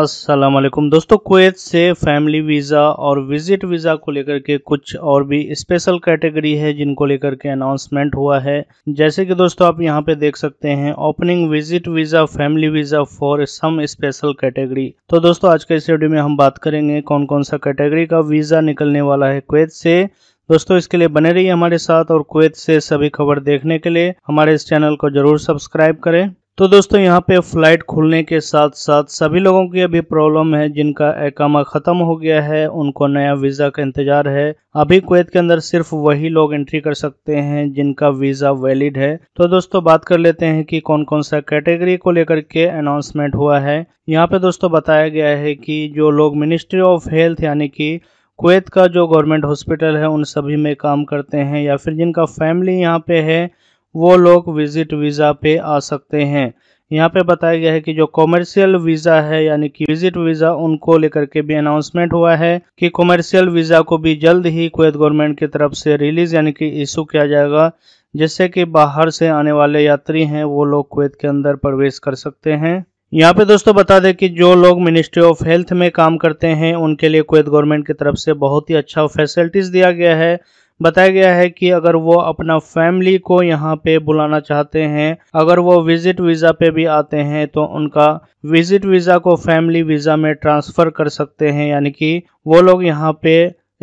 असलम दोस्तों कुवैत से family visa और विज़िट वीज़ा को लेकर के कुछ और भी स्पेशल कैटेगरी है जिनको लेकर के अनाउंसमेंट हुआ है जैसे कि दोस्तों आप यहां पे देख सकते हैं opening visit visa family visa for some special category तो दोस्तों आज के इस वीडियो में हम बात करेंगे कौन कौन सा कैटेगरी का वीज़ा निकलने वाला है कुवैत से दोस्तों इसके लिए बने रहिए हमारे साथ और कुवैत से सभी खबर देखने के लिए हमारे इस चैनल को जरूर सब्सक्राइब करें तो दोस्तों यहाँ पे फ्लाइट खुलने के साथ साथ सभी लोगों की अभी प्रॉब्लम है जिनका एकामा ख़त्म हो गया है उनको नया वीज़ा का इंतज़ार है अभी कुवैत के अंदर सिर्फ वही लोग एंट्री कर सकते हैं जिनका वीज़ा वैलिड है तो दोस्तों बात कर लेते हैं कि कौन कौन सा कैटेगरी को लेकर के अनाउंसमेंट हुआ है यहाँ पे दोस्तों बताया गया है कि जो लोग मिनिस्ट्री ऑफ हेल्थ यानी कि कुवैत का जो गवर्नमेंट हॉस्पिटल है उन सभी में काम करते हैं या फिर जिनका फैमिली यहाँ पे है वो लोग विजिट वीज़ा पे आ सकते हैं यहाँ पे बताया गया है कि जो कॉमर्शियल वीज़ा है यानी कि विजिट वीज़ा उनको लेकर के भी अनाउंसमेंट हुआ है कि कॉमर्शियल वीज़ा को भी जल्द ही कुवैत गवर्नमेंट की तरफ से रिलीज यानी कि इशू किया जाएगा जिससे कि बाहर से आने वाले यात्री हैं वो लोग कुवैत के अंदर प्रवेश कर सकते हैं यहाँ पे दोस्तों बता दें कि जो लोग मिनिस्ट्री ऑफ हेल्थ में काम करते हैं उनके लिए कुवैत गवर्नमेंट की तरफ से बहुत ही अच्छा फैसिलिटीज़ दिया गया है बताया गया है कि अगर वो अपना फैमिली को यहाँ पे बुलाना चाहते हैं अगर वो विजिट वीज़ा पे भी आते हैं तो उनका विजिट वीज़ा को फैमिली वीज़ा में ट्रांसफ़र कर सकते हैं यानी कि वो लोग यहाँ पे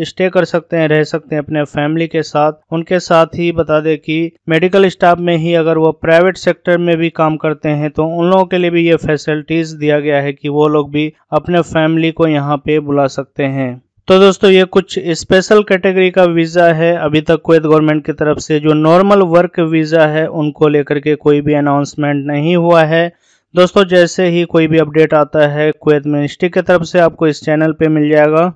स्टे कर सकते हैं रह सकते हैं अपने फैमिली के साथ उनके साथ ही बता दें कि मेडिकल स्टाफ में ही अगर वो प्राइवेट सेक्टर में भी काम करते हैं तो उन लोगों के लिए भी ये फैसिलिटीज़ दिया गया है कि वो लोग भी अपने फैमिली को यहाँ पे बुला सकते हैं तो दोस्तों ये कुछ स्पेशल कैटेगरी का वीज़ा है अभी तक कोई गवर्नमेंट की तरफ से जो नॉर्मल वर्क वीज़ा है उनको लेकर के कोई भी अनाउंसमेंट नहीं हुआ है दोस्तों जैसे ही कोई भी अपडेट आता है कुवैत मिनिस्ट्री की तरफ से आपको इस चैनल पे मिल जाएगा